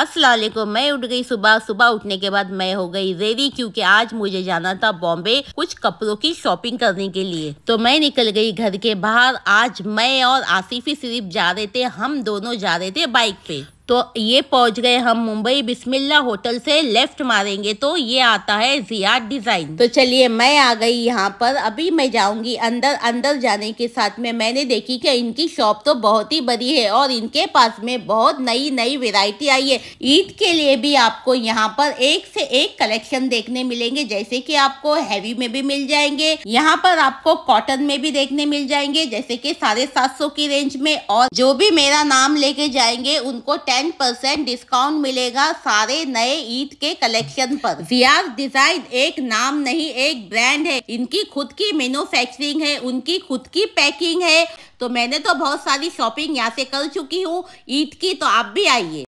असलाकुम मैं उठ गई सुबह सुबह उठने के बाद मैं हो गई रेडी क्योंकि आज मुझे जाना था बॉम्बे कुछ कपड़ों की शॉपिंग करने के लिए तो मैं निकल गई घर के बाहर आज मैं और आसिफी सिर्फ जा रहे थे हम दोनों जा रहे थे बाइक पे तो ये पहुंच गए हम मुंबई बिस्मिल्ला होटल से लेफ्ट मारेंगे तो ये आता है जियाद डिज़ाइन तो चलिए मैं आ गई यहाँ पर अभी मैं जाऊंगी अंदर अंदर जाने के साथ में मैंने देखी कि इनकी शॉप तो बहुत ही बड़ी है और इनके पास में बहुत नई नई वेरायटी आई है ईद के लिए भी आपको यहाँ पर एक से एक कलेक्शन देखने मिलेंगे जैसे की आपको हैवी में भी मिल जाएंगे यहाँ पर आपको कॉटन में भी देखने मिल जाएंगे जैसे की साढ़े सात सौ की रेंज में और जो भी मेरा नाम लेके जाएंगे उनको टेन परसेंट डिस्काउंट मिलेगा सारे नए ईद के कलेक्शन पर जियाज डिजाइन एक नाम नहीं एक ब्रांड है इनकी खुद की मैन्युफैक्चरिंग है उनकी खुद की पैकिंग है तो मैंने तो बहुत सारी शॉपिंग यहाँ से कर चुकी हूँ ईद की तो आप भी आइए